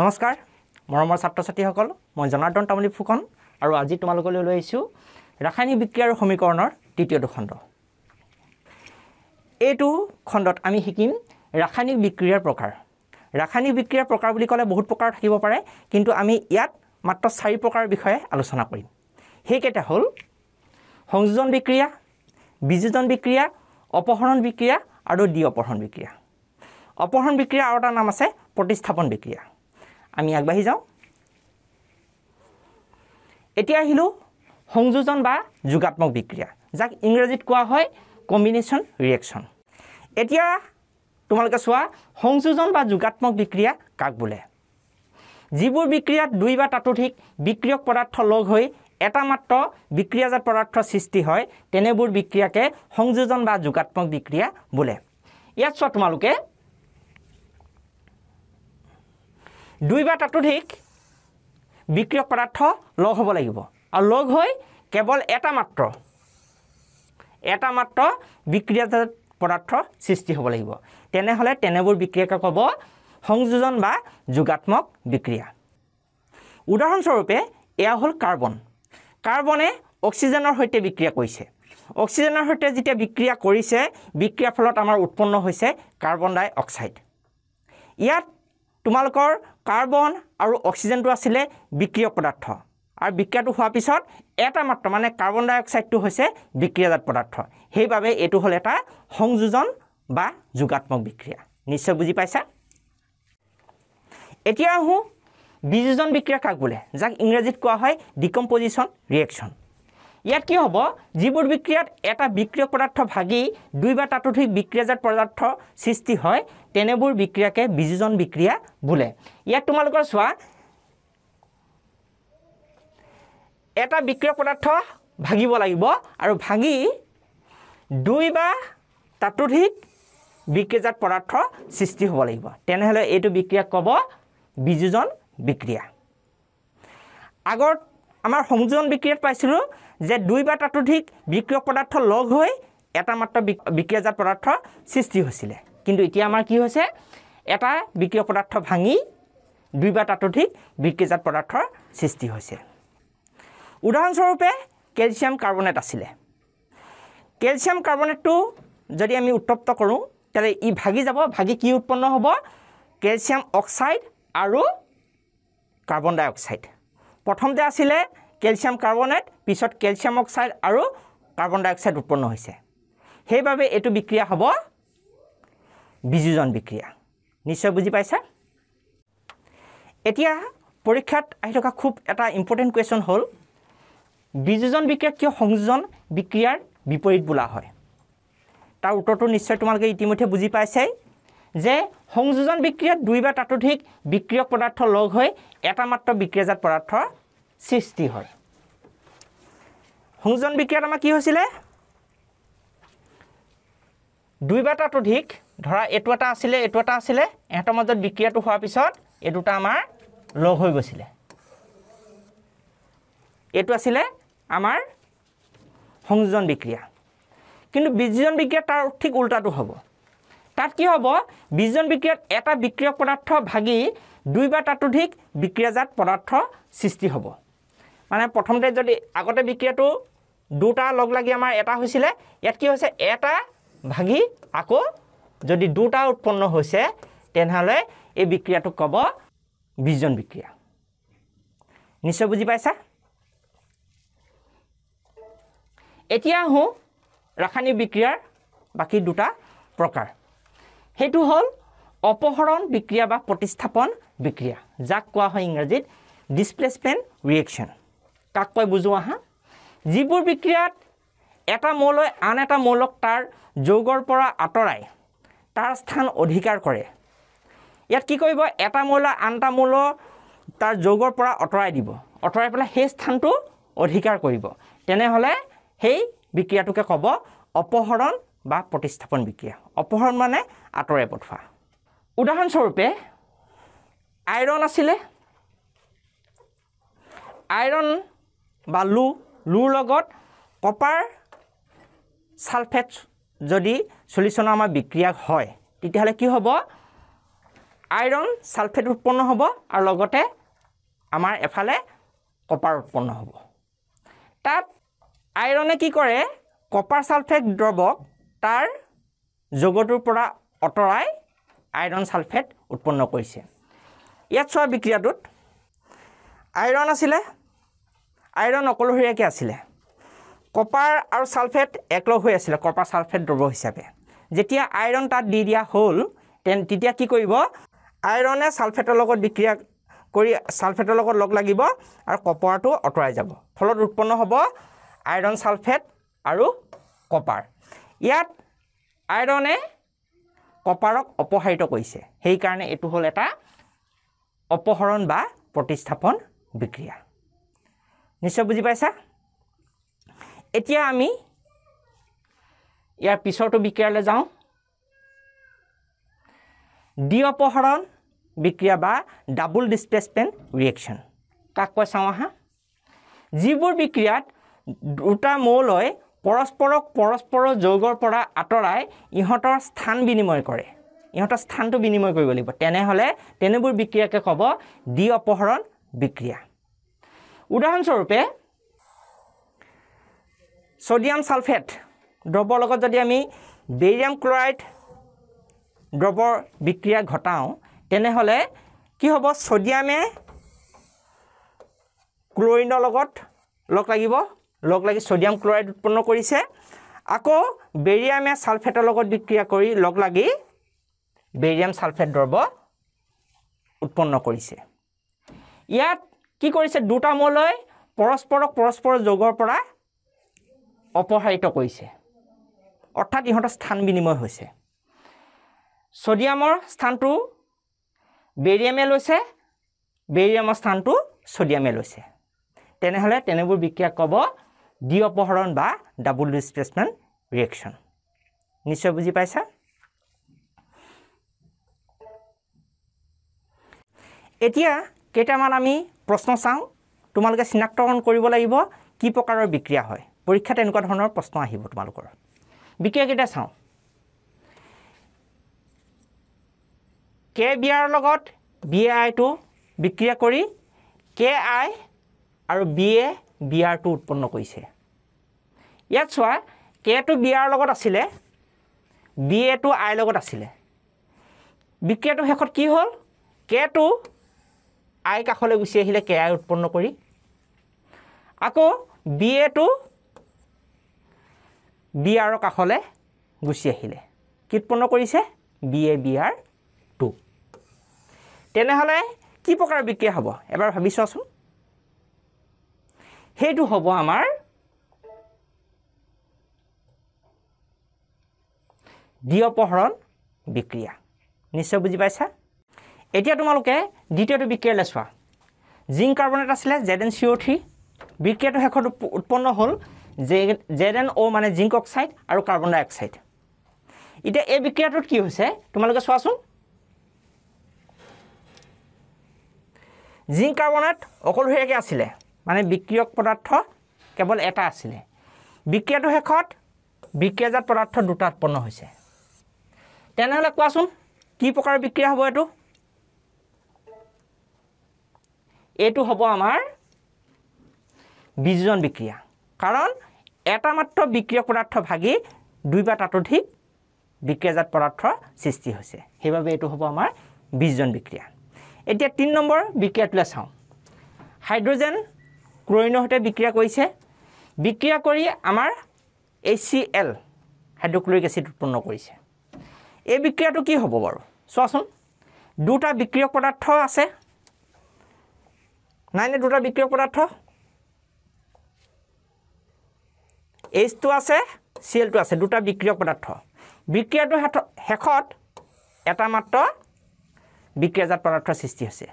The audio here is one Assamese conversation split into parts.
নমস্কাৰ মৰমৰ ছাত্ৰ ছাত্ৰীসকল মই জনাৰ্দন তামুলী ফুকন আৰু আজি তোমালোকলৈ লৈ আহিছোঁ ৰাসায়নিক বিক্ৰিয়াৰ সমীকৰণৰ তৃতীয়টো খণ্ড এইটো খণ্ডত আমি শিকিম ৰাসায়নিক বিক্ৰিয়াৰ প্ৰকাৰ ৰাসায়নিক বিক্ৰিয়াৰ প্ৰকাৰ বুলি ক'লে বহুত প্ৰকাৰ থাকিব পাৰে কিন্তু আমি ইয়াত মাত্ৰ চাৰি প্ৰকাৰৰ বিষয়ে আলোচনা কৰিম সেইকেইটা হ'ল সংযোজন বিক্ৰিয়া বিযোজন বিক্ৰিয়া অপহৰণ বিক্ৰিয়া আৰু দ্বি অপহৰণ বিক্ৰিয়া অপহৰণ বিক্ৰিয়াৰ আৰু এটা নাম আছে প্ৰতিস্থাপন বিক্ৰিয়া আমি আগবাঢ়ি যাওঁ এতিয়া আহিলোঁ সংযোজন বা যোগাত্মক বিক্ৰিয়া যাক ইংৰাজীত কোৱা হয় কম্বিনেশ্যন ৰিয়েকশ্যন এতিয়া তোমালোকে চোৱা সংযোজন বা যোগাত্মক বিক্ৰিয়া কাক বোলে যিবোৰ বিক্ৰিয়াত দুই বা তাতোধিক বিক্ৰিয়ক পদাৰ্থ লগ হৈ এটা মাত্ৰ বিক্ৰিয়াজাত পদাৰ্থ সৃষ্টি হয় তেনেবোৰ বিক্ৰিয়াকে সংযোজন বা যোগাত্মক বিক্ৰিয়া বোলে ইয়াত চোৱা তোমালোকে দুই বা ততোধিক বিক্ৰিয় পদাৰ্থ লগ হ'ব লাগিব আৰু লগ হৈ কেৱল এটা মাত্ৰ এটা মাত্ৰ বিক্ৰিয়াজাত পদাৰ্থ সৃষ্টি হ'ব লাগিব তেনেহ'লে তেনেবোৰ বিক্ৰিয়াকে ক'ব সংযোজন বা যোগাত্মক বিক্ৰিয়া উদাহৰণস্বৰূপে এয়া হ'ল কাৰ্বন কাৰ্বনে অক্সিজেনৰ সৈতে বিক্ৰিয়া কৰিছে অক্সিজেনৰ সৈতে যেতিয়া বিক্ৰিয়া কৰিছে বিক্ৰিয়াৰ ফলত আমাৰ উৎপন্ন হৈছে কাৰ্বন ডাই অক্সাইড ইয়াত তোমালোকৰ কাৰ্বন আৰু অক্সিজেনটো আছিলে বিক্ৰিয় পদাৰ্থ আৰু বিক্ৰিয়াটো হোৱাৰ পিছত এটা মাত্ৰ মানে কাৰ্বন ডাইঅক্সাইডটো হৈছে বিক্ৰিয়াজাত পদাৰ্থ সেইবাবে এইটো হ'ল এটা সংযোজন বা যোগাত্মক বিক্ৰিয়া নিশ্চয় বুজি পাইছা এতিয়া আহোঁ বিযোজন বিক্ৰিয়া কাক বোলে যাক ইংৰাজীত কোৱা হয় ডিকম্প'জিশ্যন ৰিয়েকশ্যন ইয়াত কি হ'ব যিবোৰ বিক্ৰিয়াত এটা বিক্ৰিয় পদাৰ্থ ভাগি দুই বা তাতোধিক বিক্ৰিয়াজাত পদাৰ্থ সৃষ্টি হয় তেনেবোৰ বিক্ৰিয়াকে বিযোজন বিক্ৰিয়া বোলে ইয়াত তোমালোকৰ চোৱা এটা বিক্ৰিয় পদাৰ্থ ভাগিব লাগিব আৰু ভাঙি দুই বা তাতোধিক বিক্ৰিয়াজাত পদাৰ্থ সৃষ্টি হ'ব লাগিব তেনেহ'লে এইটো বিক্ৰিয়াক ক'ব বিযোজন বিক্ৰিয়া আগৰ আমাৰ সংযোজন বিক্ৰিয়াত পাইছিলোঁ যে দুই বা তাতোধিক বিক্ৰিয় পদাৰ্থ লগ হৈ এটা মাত্ৰ বিক্ৰিয়াজাত পদাৰ্থ সৃষ্টি হৈছিলে কিন্তু এতিয়া আমাৰ কি হৈছে এটা বিক্ৰিয় পদাৰ্থ ভাঙি দুই বা তাতোধিক বিক্ৰিয়াজাত পদাৰ্থৰ সৃষ্টি হৈছে উদাহৰণস্বৰূপে কেলছিয়াম কাৰ্বনেট আছিলে কেলছিয়াম কাৰ্বনেটটো যদি আমি উত্তপ্ত কৰোঁ তেন্তে ই ভাগি যাব ভাগি কি উৎপন্ন হ'ব কেলছিয়াম অক্সাইড আৰু কাৰ্বন ডাই অক্সাইড প্ৰথমতে আছিলে কেলছিয়াম কাৰ্বনেট পিছত কেলছিয়াম অক্সাইড আৰু কাৰ্বন ডাইঅক্সাইড উৎপন্ন হৈছে সেইবাবে এইটো বিক্ৰিয়া হ'ব বিযোজন বিক্ৰিয়া নিশ্চয় বুজি পাইছা এতিয়া পৰীক্ষাত আহি থকা খুব এটা ইম্পৰ্টেণ্ট কুৱেশ্যন হ'ল বিযোজন বিক্ৰিয়াক কিয় সংযোজন বিক্ৰিয়াৰ বিপৰীত বোলা হয় তাৰ উত্তৰটো নিশ্চয় তোমালোকে ইতিমধ্যে বুজি পাইছাই যে সংযোজন বিক্ৰিয়াত দুই বা ততোধিক বিক্ৰিয়ক পদাৰ্থ লগ হৈ এটা মাত্ৰ বিক্ৰিয়াজাত পদাৰ্থৰ সৃষ্টি হয় সংযোজন বিক্ৰিয়াত আমাৰ কি হৈছিলে দুই বা ততোধিক ধৰা এইটো এটা আছিলে এইটো এটা আছিলে ইহঁতৰ মাজত বিক্ৰিয়াটো হোৱাৰ পিছত এই দুটা আমাৰ লগ হৈ গৈছিলে এইটো আছিলে আমাৰ সংযোজন বিক্ৰিয়া কিন্তু বীজন বিক্ৰিয়া তাৰ ঠিক ওলোটাটো হ'ব তাত কি হ'ব বিশজন বিক্ৰিয়াত এটা বিক্ৰিয় পদাৰ্থ ভাগি দুই বা তাতোধিক বিক্ৰিয়াজাত পদাৰ্থ সৃষ্টি হ'ব মানে প্ৰথমতে যদি আগতে বিক্ৰিয়াটো দুটা লগ লাগি আমাৰ এটা হৈছিলে ইয়াত কি হৈছে এটা ভাগি আকৌ যদি দুটা উৎপন্ন হৈছে তেনেহ'লে এই বিক্ৰিয়াটোক ক'ব বিশজন বিক্ৰিয়া নিশ্চয় বুজি পাইছা এতিয়া আহোঁ ৰাসায়নিক বিক্ৰিয়াৰ বাকী দুটা প্ৰকাৰ সেইটো হ'ল অপসৰণ বিক্ৰিয়া বা প্ৰতিস্থাপন বিক্ৰিয়া যাক কোৱা হয় ইংৰাজীত ডিছপ্লেচমেণ্ট ৰিয়েকশ্যন কাক কয় বুজো আহা যিবোৰ বিক্ৰিয়াত এটা মৌলৈ আন এটা মৌলক তাৰ যৌগৰ পৰা আঁতৰাই তাৰ স্থান অধিকাৰ কৰে ইয়াত কি কৰিব এটা মৌলৈ আন এটা মৌল তাৰ যৌগৰ পৰা আঁতৰাই দিব আঁতৰাই পেলাই সেই স্থানটো অধিকাৰ কৰিব তেনেহ'লে সেই বিক্ৰিয়াটোকে ক'ব অপসৰণ বা প্ৰতিস্থাপন বিক্ৰিয়া অপহৰণ মানে আঁতৰাই পঠোৱা উদাহৰণস্বৰূপে আইৰণ আছিলে আইৰণ বা লো লোৰ লগত কপাৰ ছালফেট যদি চলিচনৰ আমাৰ বিক্ৰিয়া হয় তেতিয়াহ'লে কি হ'ব আইৰণ ছালফেট উৎপন্ন হ'ব আৰু লগতে আমাৰ এফালে কপাৰ উৎপন্ন হ'ব তাত আইৰণে কি কৰে কপাৰ ছালফেট দ্ৰৱক ৰাস্তাৰ যোগটোৰ পৰা আঁতৰাই আইৰণ ছালফেট উৎপন্ন কৰিছে ইয়াত চোৱা বিক্ৰিয়াটোত আইৰণ আছিলে আইৰণ অকলশৰীয়াকৈ আছিলে কপাৰ আৰু ছালফেট একলগ হৈ আছিলে কপাৰ ছালফেট দ্ৰৱ হিচাপে যেতিয়া আইৰণ তাত দি দিয়া হ'ল তেন তেতিয়া কি কৰিব আইৰণে ছালফেটৰ লগত বিক্ৰিয়া কৰি ছালফেটৰ লগত লগ লাগিব আৰু কপাৰটো আঁতৰাই যাব ফলত উৎপন্ন হ'ব আইৰণ ছালফেট আৰু কপাৰ ইয়াত আইৰণে কপাৰক অপসাৰিত কৰিছে সেইকাৰণে এইটো হ'ল এটা অপহৰণ বা প্ৰতিস্থাপন বিক্ৰিয়া নিশ্চয় বুজি পাইছা এতিয়া আমি ইয়াৰ পিছৰটো বিক্ৰিয়ালৈ যাওঁ ডি অপহৰণ বিক্ৰিয়া বা ডাবল ডিছপ্লেচমেণ্ট ৰিয়েকশ্যন কাক কৈ চাওঁ আহা যিবোৰ বিক্ৰিয়াত দুটা মৌলৈ পৰস্পৰক পৰস্পৰৰ যৌগৰ পৰা আঁতৰাই ইহঁতৰ স্থান বিনিময় কৰে ইহঁতৰ স্থানটো বিনিময় কৰিব লাগিব তেনেহ'লে তেনেবোৰ বিক্ৰিয়াকে ক'ব দি অপহৰণ বিক্ৰিয়া উদাহৰণস্বৰূপে ছডিয়াম ছালফেট দ্ৰৱৰ লগত যদি আমি বেৰিয়াম ক্লৰাইড দ্ৰৱৰ বিক্ৰিয়া ঘটাওঁ তেনেহ'লে কি হ'ব ছডিয়ামে ক্লৰিনৰ লগত লগ লাগিব লগ লাগি সোডিয়াম ক্লোৰাইড উৎপন্ন কৰিছে আকো বেৰিয়ামে সালফেটেৰ লগত বিক্ৰিয়া কৰি লগ লাগি বেৰিয়াম সালফেট দ্ৰব উৎপন্ন কৰিছে ইয়াত কি কৰিছে দুটা মলৈ পৰস্পৰক পৰস্পৰ যোগৰ পৰা অপহৃত কৰিছে অৰ্থাৎ ইহঁতৰ স্থান বিনিময় হৈছে ছডিয়ামৰ স্থানটো বেৰিয়ামে লৈছে বেৰিয়ামৰ স্থানটো ছডিয়ামে লৈছে তেনেহ'লে তেনেবোৰ বিক্ৰিয়া ক'ব ডি অপহৰণ বা ডাবল ডিসপ্লেসমেন্ট ৰিয়েকশ্যন নিশ্চয় বুজি পাইছা এতিয়া কেইটামান আমি প্ৰশ্ন চাওঁ তোমালোকে চিনাক্তকৰণ কৰিব লাগিব কি প্ৰকাৰৰ বিক্ৰিয়া হয় পৰীক্ষাত এনেকুৱা ধৰণৰ প্ৰশ্ন আহিব তোমালোকৰ বিক্ৰিয়াকেইটা চাওঁ কে বি আৰ লগত বি এ আইটো বিক্ৰিয়া কৰি কে আই আৰু বি এ বি আৰটো উৎপন্ন কৰিছে ইয়াত চোৱা কেটো বি আৰ লগত আছিলে বি এটো আইৰ লগত আছিলে বিকেটো শেষত কি হ'ল কেটো আই কাষলৈ গুচি আহিলে কে আই উৎপন্ন কৰি আকৌ বি এটো বি আৰৰ কাষলৈ গুচি আহিলে কি উৎপন্ন কৰিছে B A B R two তেনেহ'লে কি প্ৰকাৰৰ বিক্ৰিয়া হ'ব এবাৰ ভাবি চোৱাচোন সেইটো হ'ব আমাৰ দ্বিঅপহৰণ বিক্ৰিয়া নিশ্চয় বুজি পাইছা এতিয়া তোমালোকে দ্বিতীয়টো বিক্ৰিয়ালৈ চোৱা জিংক কাৰ্বনেট আছিলে Z N C O' three বিক্ৰিয়াটো শেষত উৎপন্ন হ'ল জে জেড এন অ' মানে জিংক অক্সাইড আৰু কাৰ্বন ডাই অক্সাইড এতিয়া এই বিক্ৰিয়াটোত কি হৈছে তোমালোকে চোৱাচোন জিংক কাৰ্বনেট অকলশৰীয়াকৈ আছিলে মানে বিক্ৰিয়ক পদাৰ্থ কেৱল এটা আছিলে বিক্ৰিয়াটো শেষত বিক্ৰিয়াজাত পদাৰ্থ দুটা উৎপন্ন হৈছে তেনেহ'লে কোৱাচোন কি প্ৰকাৰৰ বিক্ৰিয়া হ'ব এইটো এইটো হ'ব আমাৰ বীজন বিক্ৰিয়া কাৰণ এটা মাত্ৰ বিক্ৰিয়ক পদাৰ্থ ভাগি দুই বা তাতোধিক বিক্ৰিয়াজাত পদাৰ্থৰ সৃষ্টি হৈছে সেইবাবে এইটো হ'ব আমাৰ বীজন বিক্ৰিয়া এতিয়া তিনি নম্বৰ বিক্ৰিয়াটোলৈ চাওঁ হাইড্ৰজেন ক্লৰিনৰ সৈতে বিক্ৰিয়া কৰিছে বিক্ৰিয়া কৰি আমাৰ H C L hydrochloric acid উৎপন্ন কৰিছে এই বিক্ৰিয়াটো কি হ'ব বাৰু চোৱাচোন দুটা বিক্ৰিয়ক পদাৰ্থ আছে নাই নাইনে দুটা বিক্ৰিয় পদাৰ্থ এইচটো আছে চি এলটো আছে দুটা বিক্ৰিয়ক পদাৰ্থ বিক্ৰিয়াটোৰ শেষত এটা মাত্ৰ বিক্ৰিয়াজাত পদাৰ্থৰ সৃষ্টি হৈছে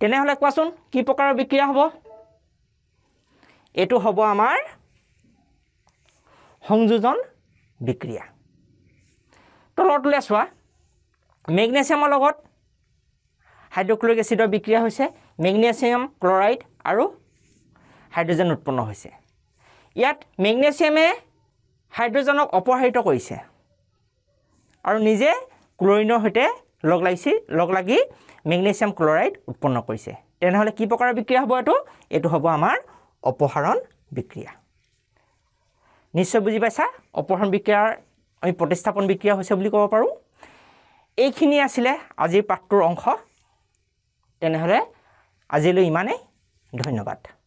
তেনেহ'লে কোৱাচোন কি প্ৰকাৰৰ বিক্ৰিয়া হ'ব এইটো হ'ব আমাৰ সংযোজন বিক্ৰিয়া তলতলৈ চোৱা মেগনেছিয়ামৰ লগত হাইড্ৰক্লৰিক এচিডৰ বিক্ৰিয়া হৈছে মেগনেছিয়াম ক্লৰাইড আৰু হাইড্ৰজেন উৎপন্ন হৈছে ইয়াত মেগনেছিয়ামে হাইড্ৰজেনক অপহাৰিত কৰিছে আৰু নিজে ক্লৰিনৰ সৈতে লগ লাগিছে লগ লাগি মেগনেছিয়াম ক্লৰাইড উৎপন্ন কৰিছে তেনেহ'লে কি প্ৰকাৰৰ বিক্ৰিয়া হ'ব এইটো এইটো হ'ব আমাৰ অপসাৰণ বিক্ৰিয়া নিশ্চয় বুজি পাইছা অপহৰণ বিক্ৰিয়াৰ আমি প্ৰতিস্থাপন বিক্ৰিয়া হৈছে বুলি ক'ব পাৰোঁ এইখিনি আছিলে আজিৰ পাঠটোৰ অংশ তেনেহ'লে আজিলৈ ইমানেই ধন্যবাদ